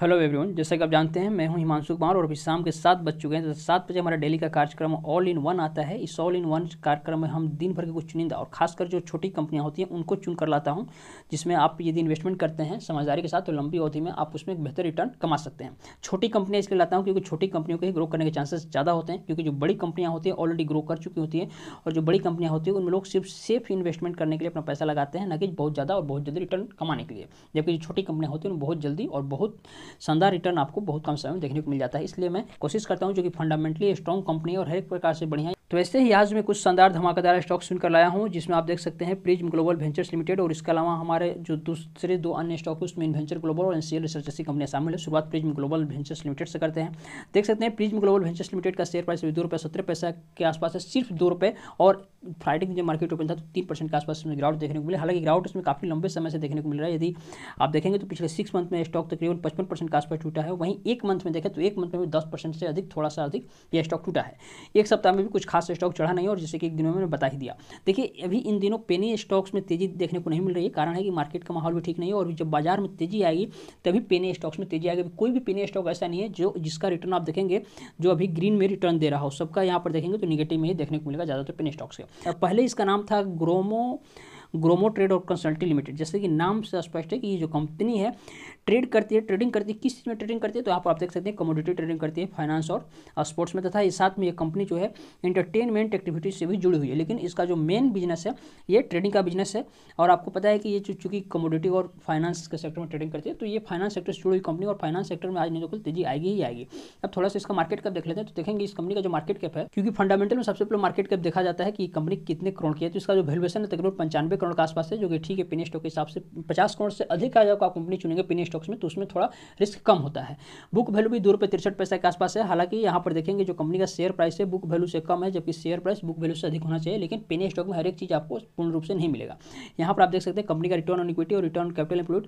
hello everyone जैसा कि आप जानते हैं मैं हूं हिमांशु कुमार और अभी शाम के सात बज चुके हैं तो सात बजे हमारा डेली का कार्यक्रम ऑल इन वन आता है इस ऑल इन वन कार्यक्रम में हम दिन भर के कुछ चुनिंदा और खासकर जो छोटी कंपनियां होती हैं उनको चुन कर लाता हूं जिसमें आप यदि इन्वेस्टमेंट करते हैं समझदारी के साथ तो लंबी अवधि में आप उसमें बेहतर रिटर्न कमा सकते हैं छोटी कंपनियाँ इसलिए लाता हूँ क्योंकि छोटी कंपनियों के ग्रो करने के चांसेस ज़्यादा होते हैं क्योंकि जो बड़ी कंपनियाँ होती हैं ऑलरेडी ग्रो कर चुकी होती है और जो बड़ी कंपनियाँ होती हैं उनमें लोग सिर्फ सेफ इन्वेस्टमेंट करने के लिए अपना पैसा लगाते हैं न कि बहुत ज़्यादा और बहुत जल्दी रिटर्न कमाने के लिए जबकि जो छोटी कंपनियाँ होती हैं बहुत जल्दी और बहुत शानदार रिटर्न आपको बहुत कम समय में देखने को मिल जाता है इसलिए मैं कोशिश करता हूँ जो कि फंडामेंटली स्ट्रॉन्ग कंपनी और हर एक प्रकार से बढ़िया तो वैसे ही आज मैं कुछ शानदार धमाकेदार स्टॉक सुनकर लाया हूँ जिसमें आप देख सकते हैं प्रिज्म ग्लोबल वेंचर्स लिमिटेड और इसके अलावा हमारे जो दूसरे दो अन्य स्टॉक है उसमें इन्वेंचर ग्लोबल और एनसीएल रिसर्च जैसी कंपनियां शामिल है शुरुआत प्रिज्म ग्लोबल वेंचर्स लिमिटेड से करते हैं देख सकते हैं प्रिज्म ग्लोबल वेंचर्स लिमिटेड का शेयर प्राइस दो रुपये सत्रह पैसा के आसपास है सिर्फ दो रुपये और फ्राइडे की जो मार्केट ओपन था तो तीन परसेंट के आसपास इसमें गिरावट देखने को मिले हालांकि ग्राउट इसमें काफ़ी लंबे समय से देखने को मिल रहा है यदि आप देखेंगे तो पिछले सिक्स मंथ में स्टॉक तकरीबन पचपन परसेंट के आसपास टूटा है वहीं एक मंथ में देखें तो एक मंथ में भी दस परसेंट से अधिक थोड़ा सा अधिक यह स्टॉक टूटा है एक सप्ताह में भी कुछ खास स्टॉक चढ़ा नहीं और जैसे कि एक दिनों में बता ही दिया देखिए अभी इन दिनों पेनी स्टॉक्स में तेजी देखने को नहीं मिल रही है कारण है कि मार्केट का माहौल भी ठीक नहीं है और जब बाजार में तेजी आएगी तभी पेनी स्टॉक्स में तेजी आएगी कोई भी पेनी स्टॉक ऐसा नहीं है जो जिसका रिटर्न आप देखेंगे जो अभी ग्रीन में रिटर्न दे रहा हो सबका यहाँ पर देखेंगे तो निगेटिव में ही देखने को मिलेगा ज़्यादातर पेनी स्टॉक्स का पहले इसका नाम था ग्रोमो ग्रोमो ट्रेड और कंसल्टी लिमिटेड जैसे कि नाम से स्पष्ट है कि ये जो कंपनी है ट्रेड करती है ट्रेडिंग करती है किस चीज़ में ट्रेडिंग करती है तो आप आप देख सकते हैं कमोडिटी ट्रेडिंग करती है फाइनेंस और स्पोर्ट्स में तथा साथ में ये कंपनी जो है इंटरटेनमेंट एक्टिविटीज से भी जुड़ी हुई है लेकिन इसका जो मेन बिजनेस है ये ट्रेडिंग का बिजनेस है और आपको पता है कि ये जो चूँकि कमोडिटी और फाइनेंस के सेक्टर में ट्रेडिंग करती है तो ये फाइनेंस सेक्टर से जुड़ी हुई कंपनी और फाइनेंस सेक्टर में आज नहीं तो कुल तेजी आएगी ही आएगी अब थोड़ा सा इसका मार्केट कैप देख लेते हैं तो देखेंगे इस कंपनी का जो मार्केट कैप है क्योंकि फंडामेंटल में सबसे पहले मार्केट कैप देखा जाता है कि कंपनी कितने करोड़ की है तो इसका जो वैल्यूएशन है तकरीबन पंचानवे करोड़ के आसपास है जो कि ठीक है पिनी स्टॉक के हिसाब से पचास करोड़ से अधिक का जब आप कंपनी चुनेंगे पिनी स्टॉक्स में तो उसमें थोड़ा रिस्क कम होता है बुक वैल्यू भी दो रुपये तिरसठ पैसा के आसपास है हालांकि यहाँ पर देखेंगे जो कंपनी का शेयर प्राइस है बुक वैल्यू से कम है जबकि शेयर प्राइस बुक वैल्यू से अधिक होना चाहिए लेकिन पिनी स्टॉक में हर एक चीज़ आपको पूर्ण रूप से नहीं मिलेगा यहाँ पर आप देख सकते हैं कंपनी का रिटर्न ऑन इक्विटी और रिटर्न कैपिटल एम्प्लॉयड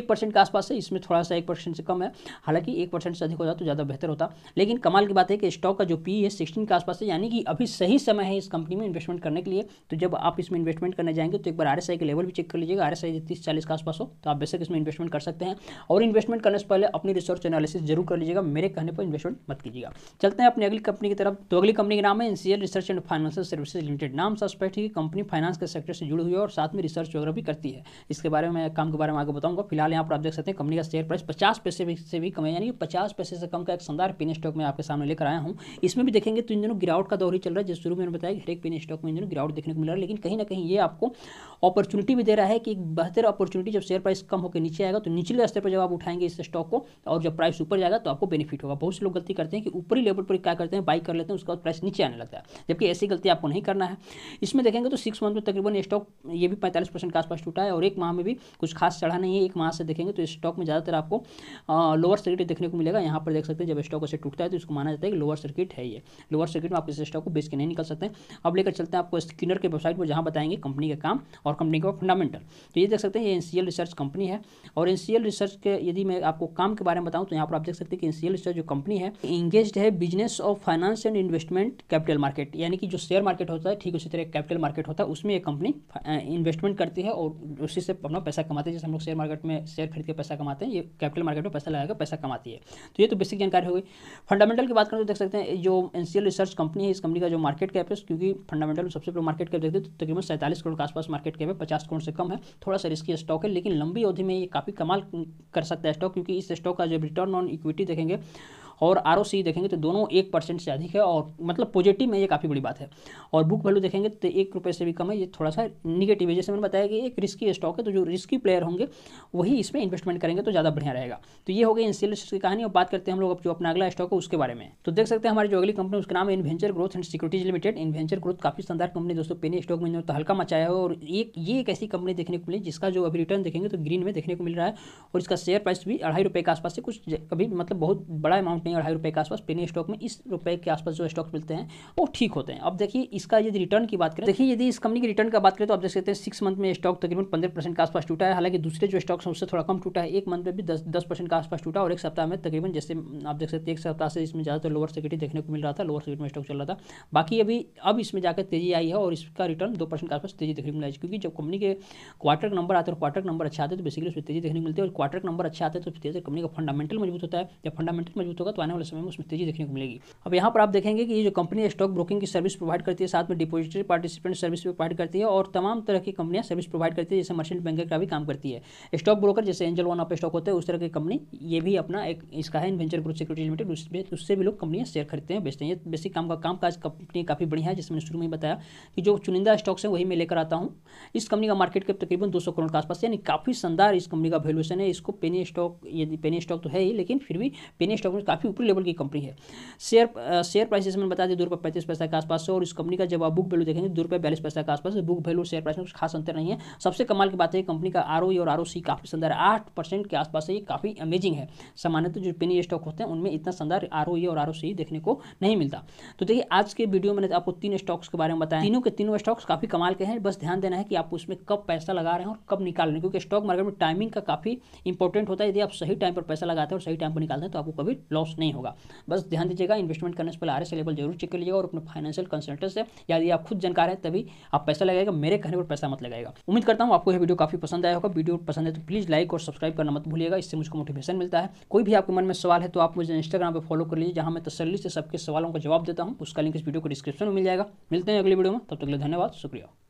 एक परसेंट के आसपास है इसमें थोड़ा सा एक परसेंट से कम है हालांकि एक परसेंट से अधिक हो जाता तो ज़्यादा बेहतर होता लेकिन कमाल की बात है कि स्टॉक का जो पी e है सिक्सटीन के आसपास है यानी कि अभी सही समय है इस कंपनी में इन्वेस्टमेंट करने के लिए तो जब आप इसमें इन्वेस्टमेंट करने जाएंगे तो तो एक बार आर के लेवल भी चेक कर लीजिएगा आर एस आई तीस चालीस के आसपास हो तो आप बेसक इसमें इन्वेस्टमेंट कर सकते हैं और इन्वेस्टमेंट करने से पहले अपनी रिसर्च एनालिसिस जरूर कर लीजिएगा मेरे कहने पर इन्वेस्टमेंट मत कीजिएगा चलते हैं अपनी अगली कंपनी की तरफ तो अगली कंपनी का नाम है NCL research and financial services limited नाम सस्पेक्ट है कि कंपनी फाइनेंस के सेक्टर से जुड़ी हुई है और साथ में रिसर्च वगैरह भी करती है इसके बारे में काम के बारे में आगे बताऊंगा फिलहाल यहाँ पर आप देख सकते हैं कंपनी का शेयर प्राइस पचास पैसे से भी कम है यानी कि पचास पैसे से कम का एक शानदार पिन स्टॉक मैं आपके सामने लेकर आया हूँ इसमें भी देखेंगे तो इन दिनों गिरावट का दौर ही चल रहा है जिस शुरू में बताया कि हर एक पिन स्टॉक में इन दिनों गिरावट देखने को मिल रहा है लेकिन कहीं ना कहीं ये आपको अपॉर्चुनिटी भी दे रहा है कि बेहतर अपॉर्चुनिटी जब शेयर प्राइस कम होकर नीचे आएगा तो निचले स्तर पर जब आप उठाएंगे इस स्टॉक को और जब प्राइस ऊपर जाएगा तो आपको बेनिफिट होगा बहुत से लोग गलती करते हैं कि ऊपरी लेवल पर क्या करते हैं बाई कर लेते हैं उसका प्राइस नीचे आने लगता है जबकि ऐसी गलती आपको नहीं करना है इसमें देखेंगे तो सिक्स मंथ में तकरीबन स्टॉक ये भी पैंतालीस परसेंट के आसपास टूटा है और एक माह में भी कुछ खास चढ़ा नहीं है एक माह से देखेंगे तो इस स्टॉक में ज़्यादातर आपको लोअर सर्किट देखने को मिलेगा यहाँ पर देख सकते हैं जब स्टॉक ऐसे टूटता है तो इसको माना जाता है कि लोअर सर्किट है ये लोअर सर्किट में आप इस स्टॉक को बेच के नहीं निकल सकते अब लेकर चलते हैं आपको स्किनर के वेबसाइट पर जहाँ बताएंगे कंपनी का काम और कंपनी का फंडामेंटल तो ये देख सकते हैं ये एन रिसर्च कंपनी है और एन रिसर्च के यदि मैं आपको काम के बारे में बताऊँ तो यहाँ पर आप देख सकते हैं कि एन रिसर्च जो कंपनी है इंगेज है business of finance and investment capital market यानी कि जो शेयर मार्केट होता है ठीक उसी तरह कैपिटल मार्केट होता है उसमें एक कंपनी इन्वेस्टमेंट करती है और उसी से अपना पैसा कमाते हैं जैसे हम लोग शेयर मार्केट में शेयर खरीद के पैसा कमाते हैं ये कैपिटल मार्केट में पैसा लगाकर पैसा कमाती है तो ये तो बेसिक जानकारी हो गई फंडामेंटल की बात करें तो देख सकते हैं जो एन रिसर्च कंपनी है इस कंपनी का जो मार्केट कैप है क्योंकि फंडामेंटल सबसे पहले मार्केट कैप देखते हैं तो तकरीबन सैंतालीस करोड़ के आसपास मार्केट कैप है पचास करोड़ से कम है थोड़ा सा रिस्की स्टॉक है लेकिन लंबी अवधि में ये काफ़ी कमाल कर सकता है स्टॉक क्योंकि इस स्टॉक का जब रिटर्न ऑन इक्विटी देखेंगे और आर देखेंगे तो दोनों एक परसेंट से अधिक है और मतलब पॉजिटिव में ये काफ़ी बड़ी बात है और बुक वैल्यू देखेंगे तो एक रुपये से भी कम है ये थोड़ा सा निगेटिव है जैसे मैंने बताया कि एक रिस्की स्टॉक है तो जो रिस्की प्लेयर होंगे वही इसमें इन्वेस्टमेंट करेंगे तो ज़्यादा बढ़िया रहेगा तो ये हो गई इनसे की कहानी और बात करते हैं हम लोग अब जो अपना अगला स्टॉक है उसके बारे में तो देख सकते हैं हमारी जो अगली कंपनी उसका नाम Inventure Growth and Securities Limited Inventure Growth काफ़ी शानदार कंपनी दोस्तों पेनी स्टॉक में तो हल्का मचाया है और एक ये एक ऐसी कंपनी देखने को मिली जिसका जो अभी रिटर्न देखेंगे तो ग्रीन में देखने को मिल रहा है और इसका शेयर प्राइस भी अढ़ाई रुपये के आसपास से कुछ अभी मतलब बहुत बड़ा अमाउंट हैं या ढाई रुपये के आसपास पेनी स्टॉक में इस रुपये के आसपास जो स्टॉक्स मिलते हैं वो ठीक होते हैं अब देखिए इसका यदि रिटर्न की बात करें देखिए यदि इस कंपनी की रिटर्न का बात करें तो आप देख सकते हैं सिक्स मंथ में स्टॉक तकरीबन पंद्रह परसेंट के आसपास टूटा है हालांकि दूसरे जो स्टॉक्स हैं उससे थोड़ा कम टूटा है एक मंथ में भी दस दस परसेंट के आसपास टूटा और एक सप्ताह में तकरीबन जैसे आप देख सकते हैं एक सप्ताह से इसमें ज़्यादातर लोअर सेकेटरी देखने को मिल रहा था लोअर सेकेट में स्टॉक चल रहा था बाकी अभी अब इसमें जाकर तेजी आई है और इसका रिटर्न दो परसेंट के आसपास तेजी देखने को मिला है क्योंकि जब कंपनी के क्वार्टर नंबर आते हैं क्वार्टर नंबर अच्छा आते हैं तो बेसिकली उसमें तेजी देखने को मिलती है और क्वार्टर नंबर अच्छा आते हैं तो तेजी कंपनी का फंडामेंटल मजबूत होता है जब फंडामेंटल मजबूत होगा तो आने वाले समय में उसमें तेजी देखने को मिलेगी अब यहाँ पर आप देखेंगे कि ये जो कंपनी स्टॉक ब्रोकिंग की सर्विस प्रोवाइड करती है साथ में डिपोजिटरी पार्टिसिपेंट सर्विस भी प्रोवाइड करती है और तमाम तरह की कंपनियाँ सर्विस प्रोवाइड करती है जैसे मर्चेंट बैंक का भी काम करती है स्टॉक ब्रोकर जैसे एंजल वन ऑफ स्टॉक होते हैं उस तरह की कंपनी ये भी अपना एक इसका है इन्वेंचर ग्रोथ सिक्योरिटी लिमिटेड उससे भी लोग कंपनियाँ शेयर खरीदते हैं बेचते हैं बेसिक काम का काम काज कंपनी काफ़ी बढ़िया है जिसमें मैंने शुरू में बताया कि जो चुनिंदा स्टॉक्स है वही मैं लेकर आता हूँ इस कंपनी का मार्केट कैप तकरीबन दो करोड़ के आसपास यानी काफ़ी शानदार इस कंपनी का वैल्यूएशन है इसको पेनी स्टॉक यदि पेनी स्टॉक तो है ही लेकिन फिर भी पेनी स्टॉक में काफ़ी काफ़ी ऊपरी लेवल की कंपनी है शेयर शेयर प्राइस मैंने बता दें दो रुपये पैंतीस पैसा के आसपास से और इस कंपनी का जब आप बुक वैल्यू देखेंगे दो रुपये बयालीस पैसा के आसपास बुक वैल्यू शेयर प्राइस में कुछ खास अंतर नहीं है सबसे कमाल की बात है कंपनी का आर e और आर काफ़ी शानदार आठ के आसपास है ये काफ़ी अमेजिंग है सामान्यतः जो पेनी स्टॉक होते हैं उनमें इतना शानदार आर e और आर देखने को नहीं मिलता तो देखिए आज के वीडियो में आपको तीन स्टॉक्स के बारे में बताया तीनों के तीनों स्टॉक्स काफ़ी कमाल के हैं बस ध्यान देना है कि आप उसमें कब पैसा लगा रहे हैं और कब निकाल रहे हैं क्योंकि स्टॉक मार्केट में टाइमिंग का काफ़ी इंपॉर्टेंट होता है यदि आप सही टाइम पर पैसा लगाते हैं और सही टाइम पर निकालते हैं तो आपको कभी लॉस नहीं होगा बस ध्यान दीजिएगा इन्वेस्टमेंट करने से पहले आर एस लेवल जरूर चेक कर लीजिएगा और अपने फाइनेंशियल कंसल्टेंट से यदि आप खुद जानकार है तभी आप पैसा लगाएगा मेरे कहने पर पैसा मत लगाएगा उम्मीद करता हूँ आपको यह वीडियो काफी पसंद आया होगा वीडियो पसंद है तो प्लीज़ लाइक और सब्सक्राइब करना मत भूलिएगा इससे मुझको मोटिवेशन मिलता है कोई भी आपके मन में सवाल है तो आप मुझे इंस्टाग्राम पर फॉलो कर लीजिए जहाँ मैं तसली से सबके सवालों का जवाब देता हूँ उसका लिंक इस वीडियो को डिस्क्रिप्शन में मिल जाएगा मिलते हैं अगले वीडियो में तब तक धन्यवाद शुक्रिया